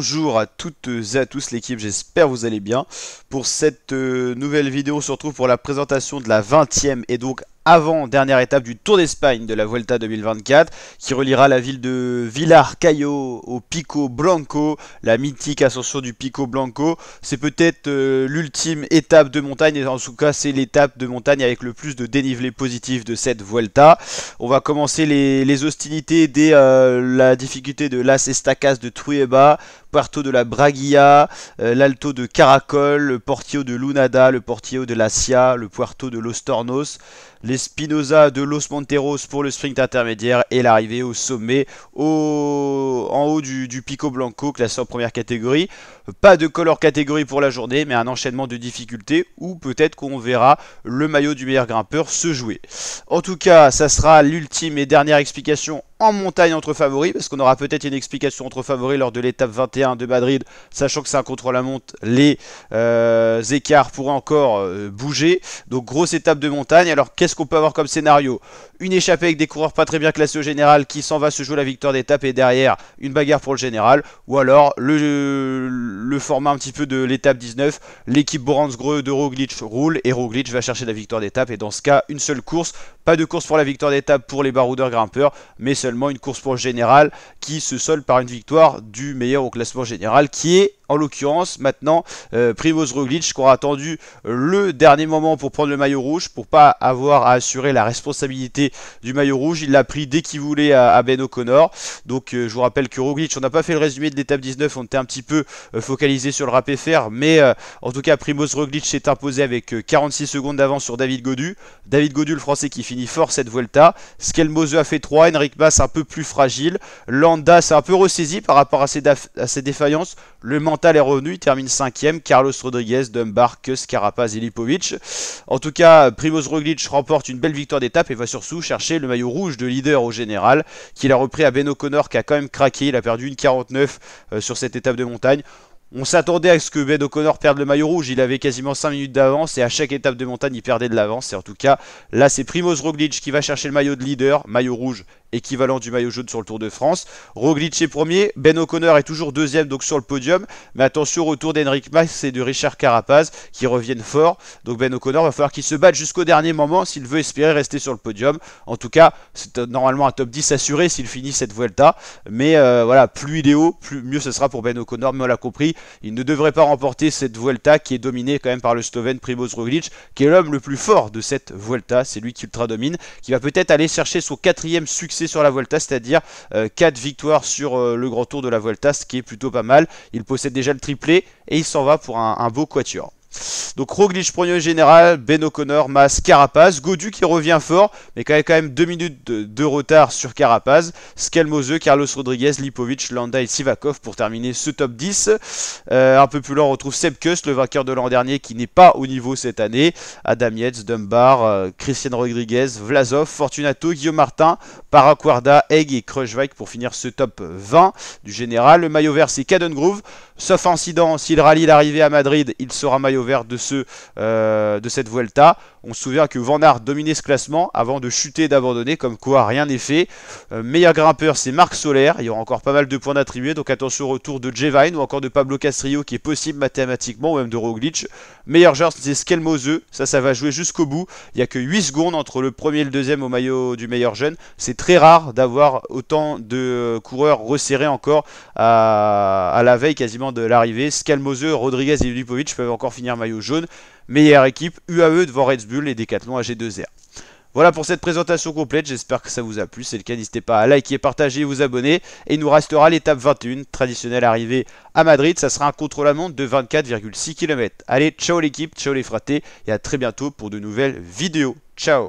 Bonjour à toutes et à tous l'équipe, j'espère vous allez bien. Pour cette euh, nouvelle vidéo, on se retrouve pour la présentation de la 20e et donc avant-dernière étape du Tour d'Espagne de la Vuelta 2024 qui reliera la ville de villar au Pico Blanco, la mythique ascension du Pico Blanco. C'est peut-être euh, l'ultime étape de montagne et en tout cas c'est l'étape de montagne avec le plus de dénivelé positif de cette Vuelta. On va commencer les, hostilités dès euh, la difficulté de Las Estacas de Trueba Puerto de la Braguilla, euh, l'Alto de Caracol, le Portillo de Lunada, le Portillo de la Cia, le Puerto de Los Tornos, l'Espinosa de Los Monteros pour le sprint intermédiaire et l'arrivée au sommet en haut du, du, Pico Blanco classé en première catégorie. Pas de color catégorie pour la journée mais un enchaînement de difficultés où peut-être qu'on verra le maillot du meilleur grimpeur se jouer. En tout cas ça sera l'ultime et dernière explication en montagne entre favoris, parce qu'on aura peut-être une explication entre favoris lors de l'étape 21 de Madrid, sachant que c'est un contre la montre, les euh, écarts pourraient encore euh, bouger. Donc grosse étape de montagne. Alors qu'est-ce qu'on peut avoir comme scénario Une échappée avec des coureurs pas très bien classés au général qui s'en va se jouer la victoire d'étape et derrière une bagarre pour le général, ou alors le, le format un petit peu de l'étape 19, l'équipe Borans-Greux de Roglic roule et Roglic va chercher la victoire d'étape et dans ce cas une seule course, pas de course pour la victoire d'étape pour les baroudeurs grimpeurs, mais une course pour le général qui se solde par une victoire du meilleur au classement général qui est en l'occurrence maintenant euh, Primoz Roglic qui aura attendu euh, le dernier moment pour prendre le maillot rouge pour pas avoir à assurer la responsabilité du maillot rouge il l'a pris dès qu'il voulait à, Ben O'Connor donc euh, je vous rappelle que Roglic on n'a pas fait le résumé de l'étape 19 on était un petit peu focalisé sur le rap FR mais en tout cas Primoz Roglic s'est imposé avec 46 secondes d'avance sur David Godu David Godu le français qui finit fort cette Vuelta Skelmoze a fait 3 Henrik Bass un peu plus fragile Landa s'est un peu ressaisi par rapport à ses, à ses défaillances le mental est revenu, il termine 5 Carlos Rodriguez, Dumbar, Carapaz et Lipovic. En tout cas, Primoz Roglic remporte une belle victoire d'étape et va surtout chercher le maillot rouge de leader au général, qu'il a repris à Ben O'Connor qui a quand même craqué. Il a perdu une 49 euh, sur cette étape de montagne. On s'attendait à ce que Ben O'Connor perde le maillot rouge, il avait quasiment 5 minutes d'avance et à chaque étape de montagne il perdait de l'avance et en tout cas là c'est Primoz Roglic qui va chercher le maillot de leader, maillot rouge équivalent du maillot jaune sur le Tour de France. Roglic est premier, Ben O'Connor est toujours deuxième donc sur le podium, mais attention au retour d'Henrik Max et de Richard Carapaz qui reviennent fort. Donc Ben O'Connor va falloir qu'il se batte jusqu'au dernier moment s'il veut espérer rester sur le podium. En tout cas, c'est normalement un top 10 assuré s'il finit cette Vuelta, mais euh, voilà, plus il est haut, plus mieux ce sera pour Ben O'Connor, mais on l'a compris, il ne devrait pas remporter cette Vuelta qui est dominée quand même par le Stoven Primoz Roglic, qui est l'homme le plus fort de cette Vuelta, c'est lui qui ultra domine, qui va peut-être aller chercher son quatrième succès sur la Vuelta, c'est-à-dire 4 euh, victoires sur euh, le Grand Tour de la Vuelta, ce qui est plutôt pas mal. Il possède déjà le triplé et il s'en va pour un beau quatuor. Donc Roglic premier général, Ben O'Connor, Mas, Carapaz, Godu qui revient fort, mais qui a quand même 2 minutes de, retard sur Carapaz, Skelmose, Carlos Rodriguez, Lipovic, Landa et Sivakov pour terminer ce top 10. Euh, un peu plus loin on retrouve Seb le vainqueur de l'an dernier qui n'est pas au niveau cette année, Adam Dunbar, euh, Christian Rodriguez, Vlasov, Fortunato, Guillaume Martin, Paracuarda, Egg et Krushvike pour finir ce top 20 du général. Le maillot vert c'est Caden Groove, sauf incident, s'il rallie l'arrivée à Madrid, il sera maillot de, ce, euh, de cette Vuelta. On se souvient que Van Aert dominait ce classement avant de chuter et d'abandonner, comme quoi rien n'est fait. Euh, meilleur grimpeur, c'est Marc Solaire. Il y aura encore pas mal de points d'attribuer, donc attention au retour de Jevine ou encore de Pablo Castrillo qui est possible mathématiquement, ou même de Roglic. Meilleur joueur, c'est Scalmose, Ça, ça va jouer jusqu'au bout. Il n'y a que 8 secondes entre le premier et le deuxième au maillot du meilleur jeune. C'est très rare d'avoir autant de coureurs resserrés encore à, la veille quasiment de l'arrivée. Scalmose, Rodriguez et Lipovic peuvent encore finir maillot jaune. Meilleure équipe, UAE devant Red Bull et Decathlon AG2R. Voilà pour cette présentation complète, j'espère que ça vous a plu. Si c'est le cas, n'hésitez pas à liker, partager et vous abonner. Et nous restera l'étape 21, traditionnelle arrivée à Madrid. Ça sera un contre-la-montre de 24,6 km. Allez, ciao l'équipe, ciao les fratés, et à très bientôt pour de nouvelles vidéos. Ciao